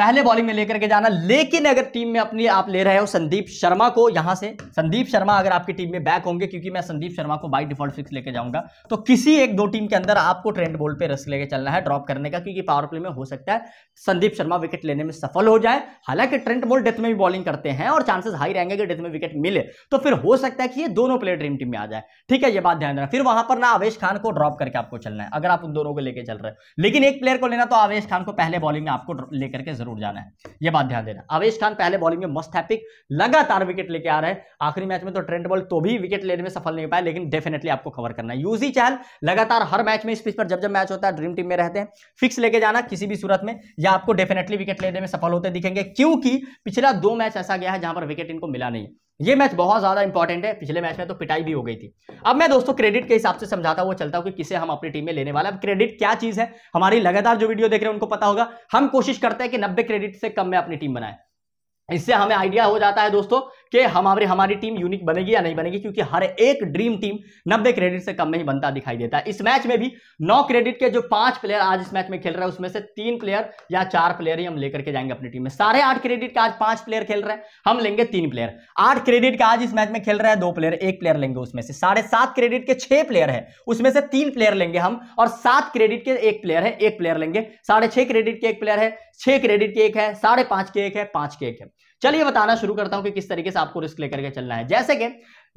पहले बॉलिंग में लेकर के जाना लेकिन अगर टीम में अपनी आप ले रहे हो संदीप शर्मा को यहां से संदीप शर्मा अगर आपकी टीम में बैक होंगे क्योंकि मैं संदीप शर्मा को बाई डिफॉल्ट फिक्स लेके जाऊंगा तो किसी एक दो टीम के अंदर आपको ट्रेंड बोल पे रस लेके चलना है ड्रॉप करने का क्योंकि पावर प्ले में हो सकता है संदीप शर्मा विकेट लेने में सफल हो जाए हालांकि ट्रेंड बोल डेथ में भी बॉलिंग करते हैं और चांसेस हाई रहेंगे कि डेथ में विकेट मिले तो फिर हो सकता है कि ये दोनों प्लेयर ड्रीम टीम में आ जाए ठीक है ये बात ध्यान रखना फिर वहां पर ना आवेश खान को ड्रॉप करके आपको चलना है अगर आप उन दोनों को लेकर चल रहे हो लेकिन एक प्लेयर को लेना तो आवेश खान को पहले बॉलिंग में आपको लेकर जरूर जरूर जाना है ये बात ध्यान देना अवेश खान पहले बॉलिंग में मस्त है लगातार विकेट लेके आ रहे हैं आखिरी मैच में तो ट्रेंड बॉल तो भी विकेट लेने में सफल नहीं पाए लेकिन डेफिनेटली आपको कवर करना है यूजी चहल लगातार हर मैच में इस पिच पर जब जब मैच होता है ड्रीम टीम में रहते हैं फिक्स लेके जाना किसी भी सूरत में या आपको डेफिनेटली विकेट लेने में सफल होते दिखेंगे क्योंकि पिछला दो मैच ऐसा गया है जहां पर विकेट इनको मिला नहीं ये मैच बहुत ज़्यादा इंपॉर्टेंट है पिछले मैच में तो पिटाई भी हो गई थी अब मैं दोस्तों क्रेडिट के हिसाब से समझाता हुआ चलता हूँ कि किसे हम अपनी टीम में लेने वाला अब क्रेडिट क्या चीज़ है हमारी लगातार जो वीडियो देख रहे हैं उनको पता होगा हम कोशिश करते हैं कि नब्बे क्रेडिट से कम में अपनी टीम बनाए इससे हमें आइडिया हो जाता है दोस्तों कि हमारे हमारी टीम यूनिक बनेगी या नहीं बनेगी क्योंकि हर एक ड्रीम टीम नब्बे क्रेडिट से कम में ही बनता दिखाई देता है इस मैच में भी नौ क्रेडिट के जो पांच प्लेयर आज इस मैच में खेल रहे हैं उसमें से तीन प्लेयर या चार प्लेयर ही हम लेकर के जाएंगे अपनी टीम में साढ़े आठ क्रेडिट का आज पांच प्लेयर खेल रहे हैं हम लेंगे तीन प्लेयर आठ क्रेडिट का आज इस मैच में खेल रहे हैं दो प्लेयर एक प्लेयर लेंगे उसमें से साढ़े सात क्रेडिट के छह प्लेयर है उसमें से तीन प्लेयर लेंगे हम और सात क्रेडिट के एक प्लेयर है एक प्लेयर लेंगे साढ़े छह क्रेडिट के एक प्लेयर है छह क्रेडिट के एक है साढ़े पांच के एक है पांच के एक है चलिए बताना शुरू करता हूं कि किस तरीके से आपको रिस्क लेकर के चलना है जैसे कि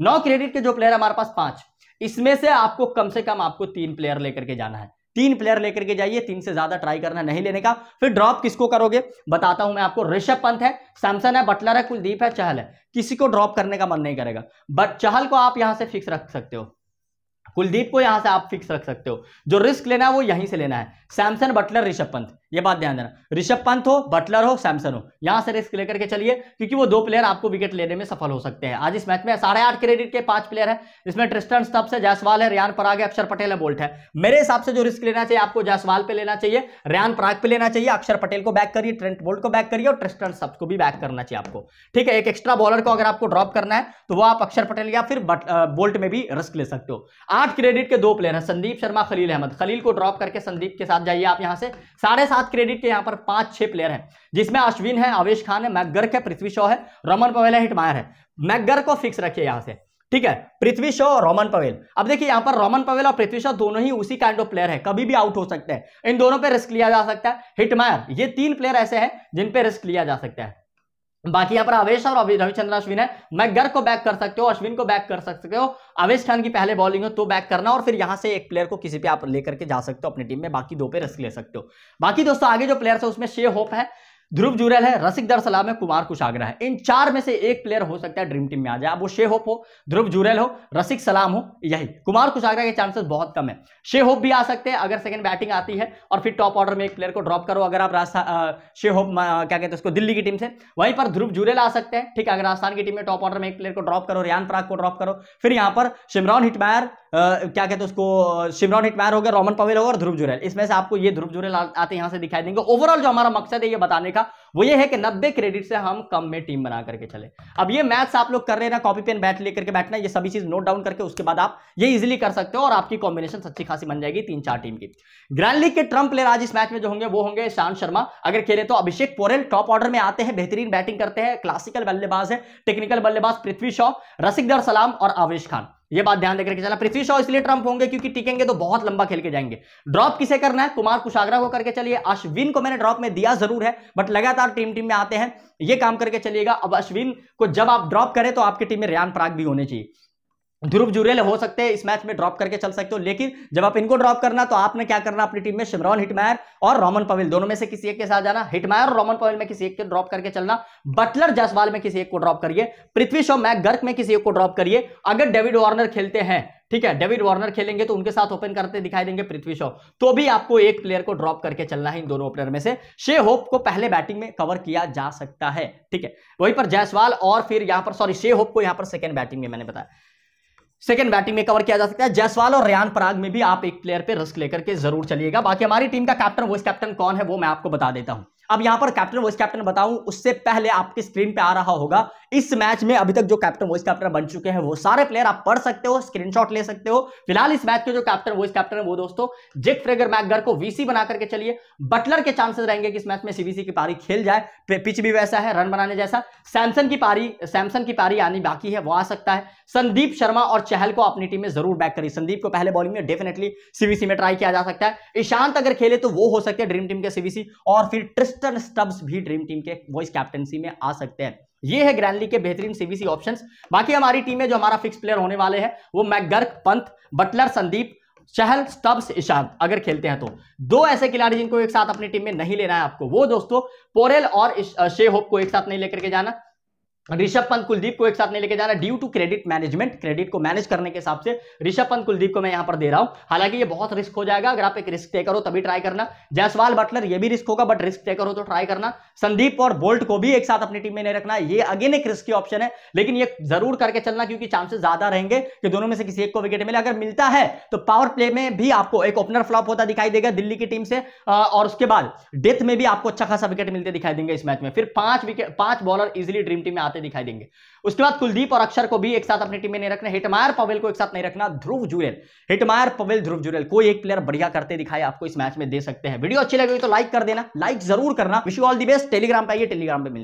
नौ क्रेडिट के जो प्लेयर हमारे पास पांच इसमें से आपको कम से कम आपको तीन प्लेयर लेकर के जाना है तीन प्लेयर लेकर के जाइए तीन से ज्यादा ट्राई करना नहीं लेने का फिर ड्रॉप किसको करोगे बताता हूं मैं आपको ऋषभ पंत है सैमसन है बटलर है कुलदीप है चहल है किसी को ड्रॉप करने का मन नहीं करेगा बट चहल को आप यहां से फिक्स रख सकते हो कुलदीप को यहां से आप फिक्स रख सकते हो जो रिस्क लेना है वो यहीं से लेना है सैमसन बटलर ऋषभ पंथ ये बात ध्यान देना ऋषभ पंत हो बटलर हो सैमसन हो यहां से रिस्क लेकर के चलिए क्योंकि वो दो प्लेयर आपको विकेट लेने में सफल हो सकते हैं आज इस मैच में साढ़े आठ क्रेडिट के पांच प्लेयर है इसमें ट्रिस्टन स्टब्स है जायसवाल है रियान पराग है अक्षर पटेल है बोल्ट है मेरे हिसाब से जो रिस्क लेना चाहिए आपको जायसवाल पे लेना चाहिए रियान पराग पे लेना चाहिए अक्षर पटेल को बैक करिए ट्रेंट बोल्ट को बैक करिए और ट्रिस्टन स्टब्स को भी बैक करना चाहिए आपको ठीक है एक एक्स्ट्रा बॉलर को अगर आपको ड्रॉप करना है तो वो आप अक्षर पटेल या फिर बोल्ट में भी रिस्क ले सकते हो आठ क्रेडिट के दो प्लेयर है संदीप शर्मा खलील अहमद खलील को ड्रॉप करके संदीप के साथ जाइए आप यहां से साढ़े सात क्रेडिट के यहाँ पर पांच छह प्लेयर हैं जिसमें अश्विन है आवेश खान है मैकगर्क है पृथ्वी शो है रमन पवेल है हिटमायर है मैकगर्क को फिक्स रखिए यहाँ से ठीक है पृथ्वी शो और रोमन पवेल अब देखिए यहाँ पर रोमन पवेल और पृथ्वी शो दोनों ही उसी काइंड ऑफ प्लेयर है कभी भी आउट हो सकते हैं इन दोनों पे रिस्क लिया जा सकता है हिटमायर ये तीन प्लेयर ऐसे हैं जिन पे रिस्क लिया जा सकता है बाकी यहाँ पर आवेश और रविचंद्र अश्विन है मैं गर्ग को बैक कर सकते हो अश्विन को बैक कर सकते हो आवेश खान की पहले बॉलिंग हो तो बैक करना और फिर यहाँ से एक प्लेयर को किसी पे आप लेकर के जा सकते हो अपनी टीम में बाकी दो पे रिस्क ले सकते हो बाकी दोस्तों आगे जो प्लेयर्स है उसमें शे होप है ध्रुव जुरेल है रसिक दरसलाम है कुमार कुशागरा है इन चार में से एक प्लेयर हो सकता है ड्रीम टीम में आ जाए आप वो शे होप हो ध्रुव जुरेल हो रसिक सलाम हो यही कुमार कुशागरा के चांसेस बहुत कम है शे होप भी आ सकते हैं अगर सेकंड बैटिंग आती है और फिर टॉप ऑर्डर में एक प्लेयर को ड्रॉप करो अगर आप राजस्थान शे होप क्या कहते हैं उसको दिल्ली की टीम से वहीं पर ध्रुव जुरेल आ सकते हैं ठीक है अगर राजस्थान की टीम में टॉप ऑर्डर में एक प्लेयर को ड्रॉप करो रियान पराग को ड्रॉप करो फिर यहाँ पर शिमरॉन हिटमायर क्या कहते हैं उसको शिमरॉन हिटमैर हो गया रोमन पवेल होगा और ध्रुव जुरेल इसमें से आपको ये ध्रुव जुरेल आते यहाँ से दिखाई देंगे ओवरऑल जो हमारा मकसद है ये बताने का वो ये है कि नब्बे क्रेडिट से हम कम में टीम बना करके चले अब ये मैथ्स आप लोग कर रहे ना कॉपी पेन बैठ लेकर के बैठना ये सभी चीज नोट डाउन करके उसके बाद आप ये इजिली कर सकते हो और आपकी कॉम्बिनेशन अच्छी खासी बन जाएगी तीन चार टीम की ग्रैंड लीग के ट्रम्प प्लेयर आज इस मैच में जो होंगे वो होंगे शांत शर्मा अगर खेले तो अभिषेक पोरेल टॉप ऑर्डर में आते हैं बेहतरीन बैटिंग करते हैं क्लासिकल बल्लेबाज है टेक्निकल बल्लेबाज पृथ्वी शॉ रसिकदर सलाम और आवेश खान ये बात ध्यान देकर चला पृथ्वी शॉ इसलिए ट्रंप होंगे क्योंकि टिकेंगे तो बहुत लंबा खेल के जाएंगे ड्रॉप किसे करना है कुमार कुशागरा को करके चलिए अश्विन को मैंने ड्रॉप में दिया जरूर है बट लगातार टीम टीम में आते हैं ये काम करके चलिएगा अब अश्विन को जब आप ड्रॉप करें तो आपकी टीम में रियान प्राग भी होने चाहिए ध्रुव जुरेल हो सकते हैं इस मैच में ड्रॉप करके चल सकते हो लेकिन जब आप इनको ड्रॉप करना तो आपने क्या करना अपनी टीम में शिमरॉन हिटमायर और रोमन पवेल दोनों में से किसी एक के साथ जाना हिटमायर और रोमन पवेल में किसी एक के ड्रॉप करके चलना बटलर जसवाल में किसी एक को ड्रॉप करिए पृथ्वी शो मैक गर्क में किसी एक को ड्रॉप करिए अगर डेविड वार्नर खेलते हैं ठीक है डेविड वार्नर खेलेंगे तो उनके साथ ओपन करते दिखाई देंगे पृथ्वी शो तो भी आपको एक प्लेयर को ड्रॉप करके चलना है इन दोनों ओपनर में से शे होप को पहले बैटिंग में कवर किया जा सकता है ठीक है वहीं पर जायसवाल और फिर यहां पर सॉरी शे होप को यहां पर सेकेंड बैटिंग में मैंने बताया सेकंड बैटिंग में कवर किया जा सकता है जयसवाल और रियान पराग में भी आप एक प्लेयर पे रिस्क लेकर के जरूर चलिएगा बाकी हमारी टीम का कैप्टन वो कैप्टन कौन है वो मैं आपको बता देता हूं अब यहां पर कैप्टन वॉइस कैप्टन बताऊं उससे पहले आपकी स्क्रीन पे आ रहा होगा इस मैच में अभी तक जो कैप्टन वॉइस कैप्टन बन चुके हैं वो सारे प्लेयर आप पढ़ सकते हो स्क्रीनशॉट ले सकते हो फिलहाल इस मैच के जो कैप्टन वॉइस कैप्टन है वो दोस्तों जेक फ्रेगर मैगर को वीसी बना करके चलिए बटलर के चांसेस रहेंगे कि इस मैच में सीबीसी की पारी खेल जाए पिच भी वैसा है रन बनाने जैसा सैमसन की पारी सैमसन की पारी आनी बाकी है वो आ सकता है संदीप शर्मा और चहल को अपनी टीम में जरूर बैक करिए संदीप को पहले बॉलिंग में डेफिनेटली सीबीसी में ट्राई किया जा सकता है ईशांत अगर खेले तो वो हो सकते हैं ड्रीम टीम के सीबीसी और फिर ट्रिस्ट जेस्टन स्टब्स भी ड्रीम टीम के वॉइस कैप्टनसी में आ सकते हैं ये है ग्रैंडली के बेहतरीन सीबीसी ऑप्शंस बाकी हमारी टीम में जो हमारा फिक्स प्लेयर होने वाले हैं वो McGurk Pant Buttler Sandeep Chahal Stubbs Ishant अगर खेलते हैं तो दो ऐसे खिलाड़ी जिनको एक साथ अपनी टीम में नहीं लेना है आपको वो दोस्तों पोरेल और शे होप को एक साथ नहीं लेकर के जाना ऋषभ पंत कुलदीप को एक साथ नहीं लेके जाना due to credit management credit को मैनेज करने के हिसाब से ऋषभ पंत कुलदीप को मैं यहां पर दे रहा हूं हालांकि ये बहुत रिस्क हो जाएगा अगर आप एक रिस्क टेकर करो तभी ट्राई करना जयसवाल बटलर ये भी रिस्क होगा बट रिस्क टेकर करो तो ट्राई करना संदीप और बोल्ट को भी एक साथ अपनी टीम में नहीं रखना ये अगेन एक रिस्क की ऑप्शन है लेकिन ये जरूर करके चलना क्योंकि चांसेस ज्यादा रहेंगे कि दोनों में से किसी एक को विकेट मिले अगर मिलता है तो पावर प्ले में भी आपको एक ओपनर फ्लॉप होता दिखाई देगा दिल्ली की टीम से और उसके बाद डेथ में भी आपको अच्छा खासा विकेट मिलते दिखाई देंगे इस मैच में फिर पांच विकेट पांच बॉलर इजिली ड्रीम टीम में आते दिखाई देंगे उसके बाद कुलदीप और अक्षर को भी एक साथ अपनी टीम में नहीं रखना हिटमायर पवेल को एक साथ नहीं रखना ध्रुव जुरेल हिटमायर पवेल ध्रुव जुरेल कोई एक प्लेयर बढ़िया करते दिखाई आपको इस मैच में दे सकते हैं वीडियो अच्छी लगी तो लाइक कर देना लाइक जरूर करना wish all the best Telegram पर आइए टेलीग्राम पर मिल